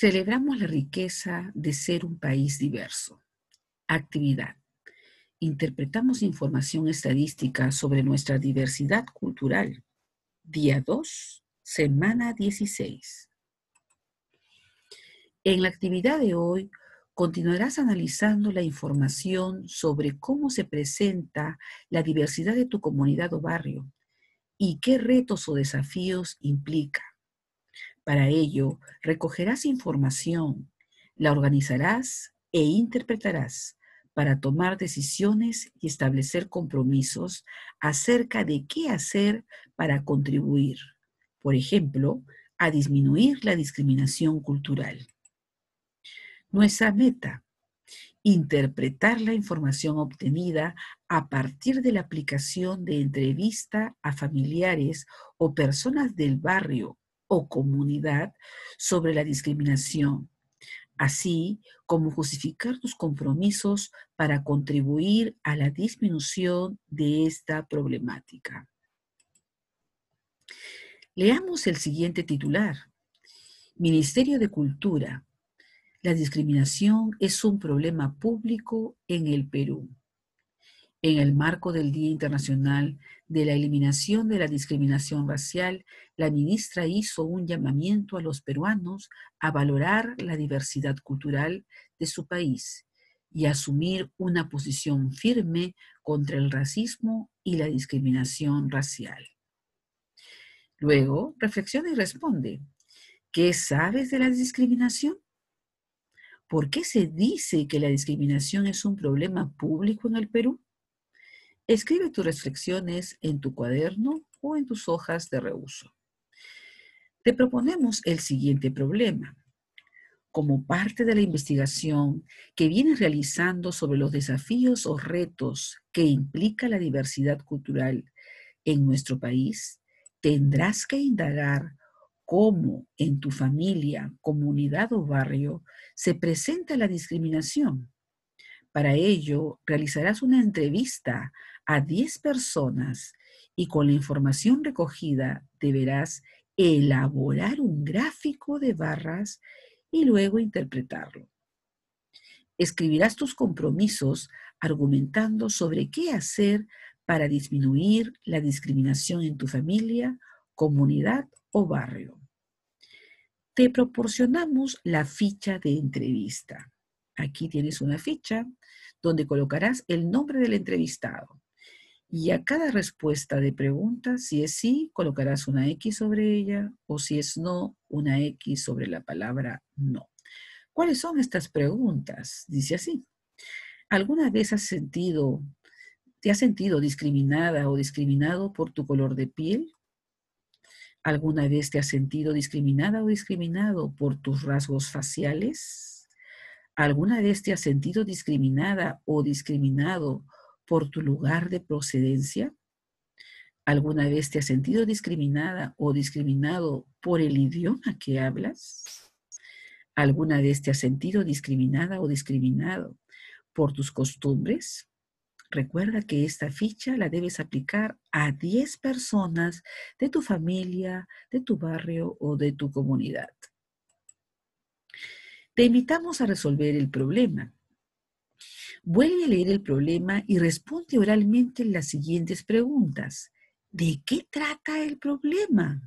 Celebramos la riqueza de ser un país diverso. Actividad. Interpretamos información estadística sobre nuestra diversidad cultural. Día 2, semana 16. En la actividad de hoy continuarás analizando la información sobre cómo se presenta la diversidad de tu comunidad o barrio y qué retos o desafíos implica. Para ello, recogerás información, la organizarás e interpretarás para tomar decisiones y establecer compromisos acerca de qué hacer para contribuir, por ejemplo, a disminuir la discriminación cultural. Nuestra meta, interpretar la información obtenida a partir de la aplicación de entrevista a familiares o personas del barrio o comunidad sobre la discriminación, así como justificar tus compromisos para contribuir a la disminución de esta problemática. Leamos el siguiente titular. Ministerio de Cultura. La discriminación es un problema público en el Perú en el marco del Día Internacional de la Eliminación de la Discriminación Racial, la ministra hizo un llamamiento a los peruanos a valorar la diversidad cultural de su país y asumir una posición firme contra el racismo y la discriminación racial. Luego, reflexiona y responde, ¿qué sabes de la discriminación? ¿Por qué se dice que la discriminación es un problema público en el Perú? Escribe tus reflexiones en tu cuaderno o en tus hojas de reuso. Te proponemos el siguiente problema. Como parte de la investigación que vienes realizando sobre los desafíos o retos que implica la diversidad cultural en nuestro país, tendrás que indagar cómo en tu familia, comunidad o barrio se presenta la discriminación. Para ello, realizarás una entrevista a 10 personas y con la información recogida deberás elaborar un gráfico de barras y luego interpretarlo. Escribirás tus compromisos argumentando sobre qué hacer para disminuir la discriminación en tu familia, comunidad o barrio. Te proporcionamos la ficha de entrevista. Aquí tienes una ficha donde colocarás el nombre del entrevistado, y a cada respuesta de pregunta, si es sí, colocarás una X sobre ella o si es no, una X sobre la palabra no. ¿Cuáles son estas preguntas? Dice así. ¿Alguna vez has sentido, te has sentido discriminada o discriminado por tu color de piel? ¿Alguna vez te has sentido discriminada o discriminado por tus rasgos faciales? ¿Alguna vez te has sentido discriminada o discriminado por tu lugar de procedencia? ¿Alguna vez te has sentido discriminada o discriminado por el idioma que hablas? ¿Alguna vez te has sentido discriminada o discriminado por tus costumbres? Recuerda que esta ficha la debes aplicar a 10 personas de tu familia, de tu barrio o de tu comunidad. Te invitamos a resolver el problema. Vuelve a leer el problema y responde oralmente las siguientes preguntas. ¿De qué trata el problema?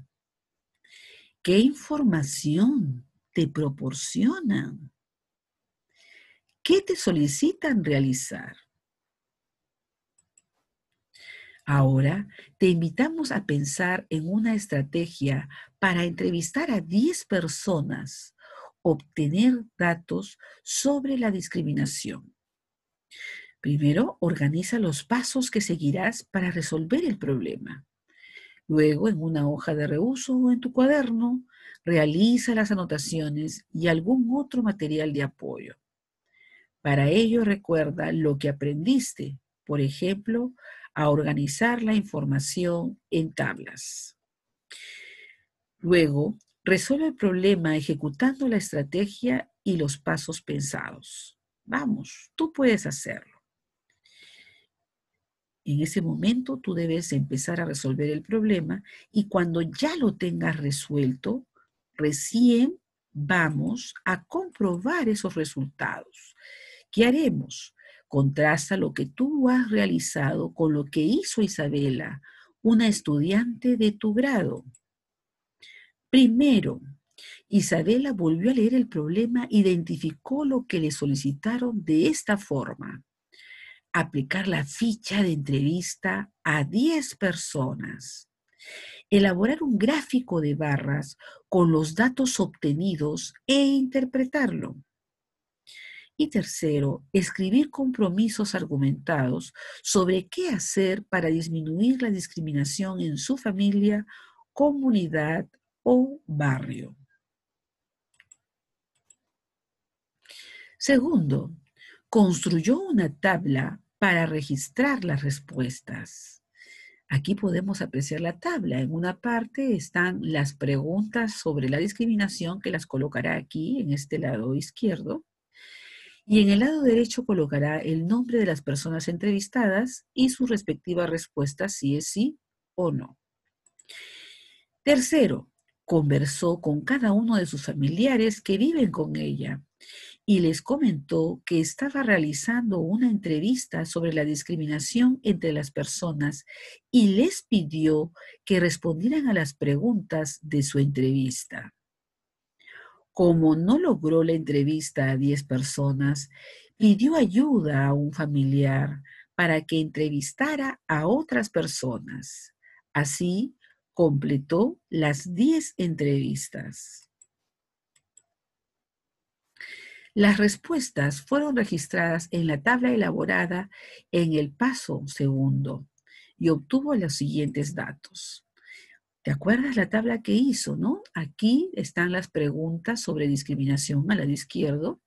¿Qué información te proporcionan? ¿Qué te solicitan realizar? Ahora te invitamos a pensar en una estrategia para entrevistar a 10 personas, obtener datos sobre la discriminación. Primero, organiza los pasos que seguirás para resolver el problema. Luego, en una hoja de reuso o en tu cuaderno, realiza las anotaciones y algún otro material de apoyo. Para ello, recuerda lo que aprendiste, por ejemplo, a organizar la información en tablas. Luego, resuelve el problema ejecutando la estrategia y los pasos pensados. Vamos, tú puedes hacerlo. En ese momento tú debes empezar a resolver el problema y cuando ya lo tengas resuelto, recién vamos a comprobar esos resultados. ¿Qué haremos? Contrasta lo que tú has realizado con lo que hizo Isabela, una estudiante de tu grado. Primero, Isabela volvió a leer el problema, identificó lo que le solicitaron de esta forma aplicar la ficha de entrevista a 10 personas, elaborar un gráfico de barras con los datos obtenidos e interpretarlo. Y tercero, escribir compromisos argumentados sobre qué hacer para disminuir la discriminación en su familia, comunidad o barrio. Segundo, construyó una tabla para registrar las respuestas. Aquí podemos apreciar la tabla. En una parte están las preguntas sobre la discriminación que las colocará aquí, en este lado izquierdo. Y en el lado derecho colocará el nombre de las personas entrevistadas y su respectiva respuesta si es sí o no. Tercero, conversó con cada uno de sus familiares que viven con ella y les comentó que estaba realizando una entrevista sobre la discriminación entre las personas y les pidió que respondieran a las preguntas de su entrevista. Como no logró la entrevista a 10 personas, pidió ayuda a un familiar para que entrevistara a otras personas. Así completó las 10 entrevistas. Las respuestas fueron registradas en la tabla elaborada en el paso segundo y obtuvo los siguientes datos. ¿Te acuerdas la tabla que hizo, no? Aquí están las preguntas sobre discriminación al lado izquierdo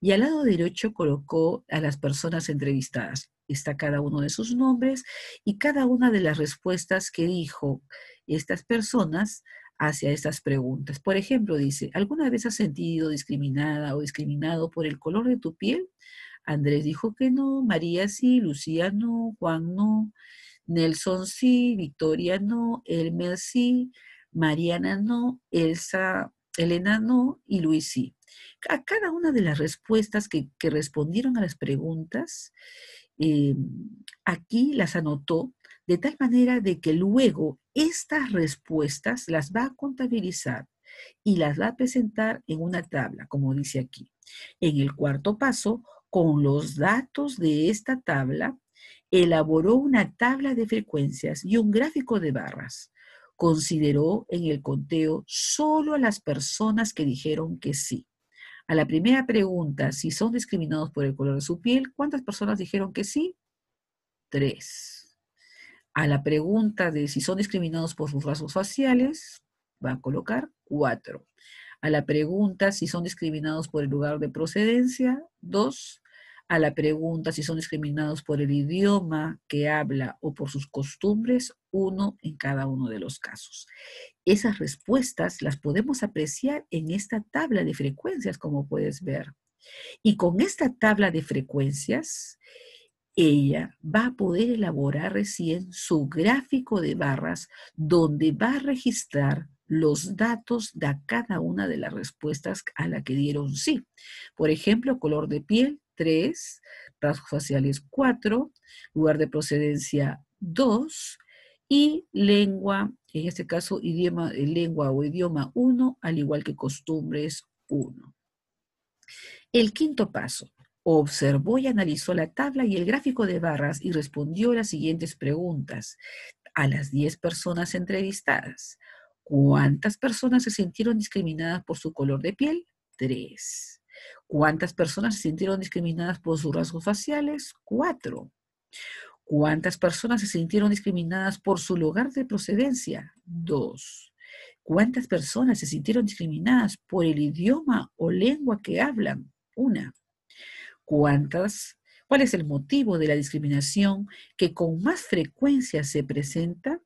y al lado derecho colocó a las personas entrevistadas. Está cada uno de sus nombres y cada una de las respuestas que dijo estas personas hacia estas preguntas. Por ejemplo, dice, ¿alguna vez has sentido discriminada o discriminado por el color de tu piel? Andrés dijo que no, María sí, Lucía no, Juan no, Nelson sí, Victoria no, Elmer sí, Mariana no, Elsa, Elena no y Luis sí. A cada una de las respuestas que, respondieron a las preguntas, em, aquí las anotó de tal manera de que luego estas respuestas las va a contabilizar y las va a presentar en una tabla, como dice aquí. En el cuarto paso, con los datos de esta tabla, elaboró una tabla de frecuencias y un gráfico de barras. Consideró en el conteo solo a las personas que dijeron que sí. A la primera pregunta, si son discriminados por el color de su piel, ¿cuántas personas dijeron que sí? Tres. A la pregunta de si son discriminados por sus rasgos faciales, va a colocar 4. A la pregunta si son discriminados por el lugar de procedencia, 2. A la pregunta si son discriminados por el idioma que habla o por sus costumbres, uno en cada uno de los casos. Esas respuestas las podemos apreciar en esta tabla de frecuencias, como puedes ver. Y con esta tabla de frecuencias ella va a poder elaborar recién su gráfico de barras donde va a registrar los datos de cada una de las respuestas a la que dieron sí. Por ejemplo, color de piel 3, rasgos faciales 4, lugar de procedencia 2 y lengua, en este caso idioma, eh, lengua o idioma 1, al igual que costumbres 1. El quinto paso, Observó y analizó la tabla y el gráfico de barras y respondió las siguientes preguntas a las 10 personas entrevistadas. ¿Cuántas personas se sintieron discriminadas por su color de piel? 3. ¿Cuántas personas se sintieron discriminadas por sus rasgos faciales? 4. ¿Cuántas personas se sintieron discriminadas por su lugar de procedencia? 2. ¿Cuántas personas se sintieron discriminadas por el idioma o lengua que hablan? Una. ¿Cuántas? ¿Cuál es el motivo de la discriminación que con más frecuencia se presenta?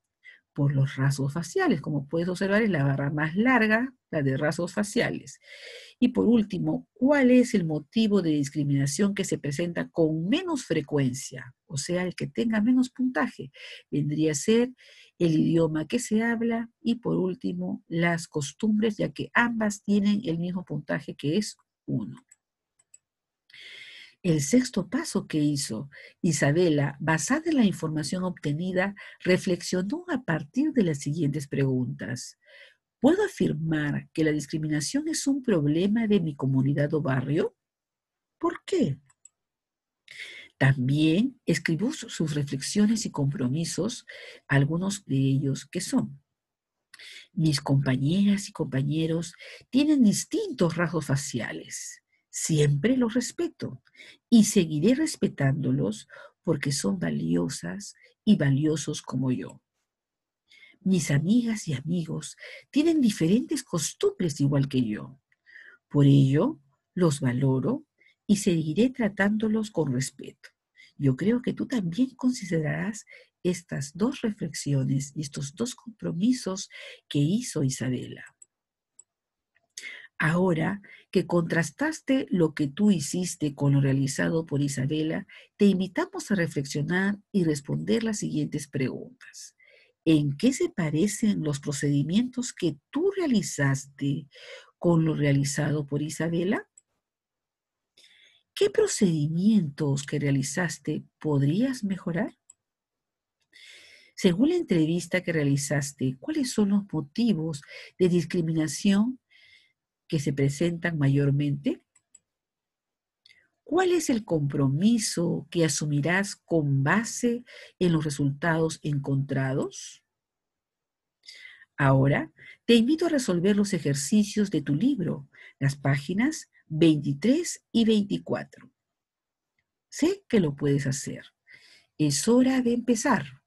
Por los rasgos faciales. Como puedes observar, es la barra más larga, la de rasgos faciales. Y por último, ¿cuál es el motivo de discriminación que se presenta con menos frecuencia? O sea, el que tenga menos puntaje. Vendría a ser el idioma que se habla y por último, las costumbres, ya que ambas tienen el mismo puntaje que es uno. El sexto paso que hizo Isabela, basada en la información obtenida, reflexionó a partir de las siguientes preguntas. ¿Puedo afirmar que la discriminación es un problema de mi comunidad o barrio? ¿Por qué? También escribió sus reflexiones y compromisos, algunos de ellos que son mis compañeras y compañeros tienen distintos rasgos faciales. Siempre los respeto y seguiré respetándolos porque son valiosas y valiosos como yo. Mis amigas y amigos tienen diferentes costumbres igual que yo. Por ello, los valoro y seguiré tratándolos con respeto. Yo creo que tú también considerarás estas dos reflexiones y estos dos compromisos que hizo Isabela. Ahora que contrastaste lo que tú hiciste con lo realizado por Isabela, te invitamos a reflexionar y responder las siguientes preguntas. ¿En qué se parecen los procedimientos que tú realizaste con lo realizado por Isabela? ¿Qué procedimientos que realizaste podrías mejorar? Según la entrevista que realizaste, ¿cuáles son los motivos de discriminación que se presentan mayormente? ¿Cuál es el compromiso que asumirás con base en los resultados encontrados? Ahora, te invito a resolver los ejercicios de tu libro, las páginas 23 y 24. Sé que lo puedes hacer. Es hora de empezar.